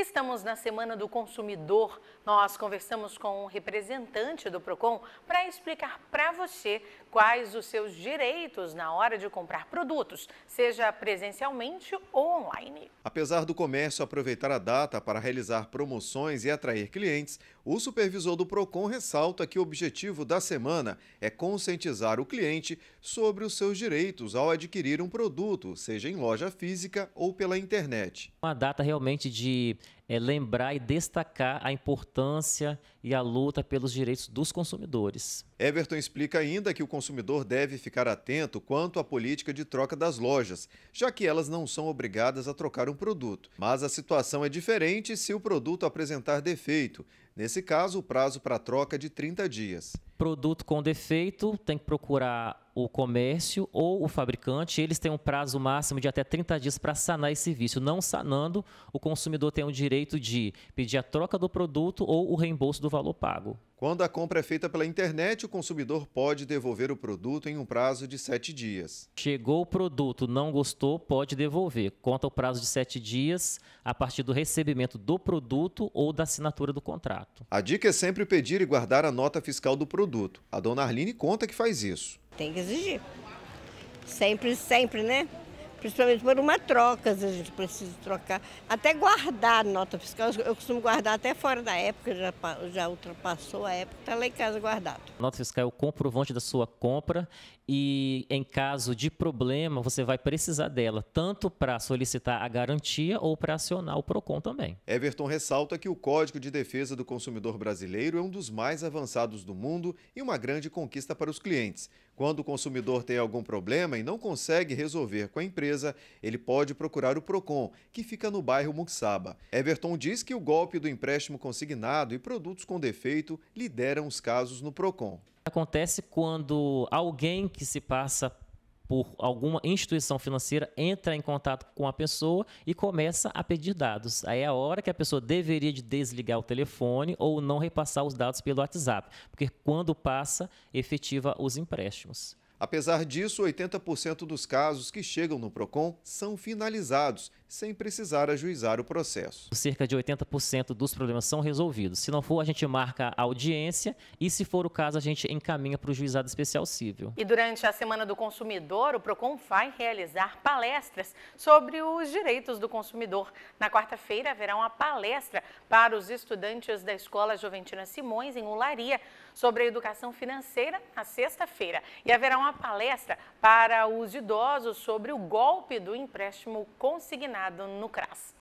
Estamos na Semana do Consumidor. Nós conversamos com um representante do Procon para explicar para você quais os seus direitos na hora de comprar produtos, seja presencialmente ou online. Apesar do comércio aproveitar a data para realizar promoções e atrair clientes, o supervisor do Procon ressalta que o objetivo da semana é conscientizar o cliente sobre os seus direitos ao adquirir um produto, seja em loja física ou pela internet. Uma data realmente de é lembrar e destacar a importância e a luta pelos direitos dos consumidores. Everton explica ainda que o consumidor deve ficar atento quanto à política de troca das lojas, já que elas não são obrigadas a trocar um produto. Mas a situação é diferente se o produto apresentar defeito. Nesse caso, o prazo para troca é de 30 dias. Produto com defeito tem que procurar o comércio ou o fabricante, eles têm um prazo máximo de até 30 dias para sanar esse vício. Não sanando, o consumidor tem o direito de pedir a troca do produto ou o reembolso do valor pago. Quando a compra é feita pela internet, o consumidor pode devolver o produto em um prazo de 7 dias. Chegou o produto, não gostou, pode devolver. Conta o prazo de 7 dias a partir do recebimento do produto ou da assinatura do contrato. A dica é sempre pedir e guardar a nota fiscal do produto. A dona Arline conta que faz isso. Tem que exigir. Sempre, sempre, né? Principalmente por uma troca, às vezes a gente precisa trocar. Até guardar nota fiscal, eu costumo guardar até fora da época, já, já ultrapassou a época, está lá em casa guardado. Nota fiscal é o comprovante da sua compra e, em caso de problema, você vai precisar dela, tanto para solicitar a garantia ou para acionar o PROCON também. Everton ressalta que o Código de Defesa do Consumidor Brasileiro é um dos mais avançados do mundo e uma grande conquista para os clientes. Quando o consumidor tem algum problema e não consegue resolver com a empresa, ele pode procurar o Procon, que fica no bairro Muxaba. Everton diz que o golpe do empréstimo consignado e produtos com defeito lideram os casos no Procon. Acontece quando alguém que se passa por alguma instituição financeira entra em contato com a pessoa e começa a pedir dados. Aí é a hora que a pessoa deveria de desligar o telefone ou não repassar os dados pelo WhatsApp, porque quando passa, efetiva os empréstimos. Apesar disso, 80% dos casos que chegam no Procon são finalizados sem precisar ajuizar o processo. Cerca de 80% dos problemas são resolvidos. Se não for, a gente marca a audiência e, se for o caso, a gente encaminha para o juizado especial civil. E durante a Semana do Consumidor, o PROCON vai realizar palestras sobre os direitos do consumidor. Na quarta-feira, haverá uma palestra para os estudantes da Escola Joventina Simões, em Ularia, sobre a educação financeira na sexta-feira. E haverá uma palestra para os idosos sobre o golpe do empréstimo consignado internado no CRAS.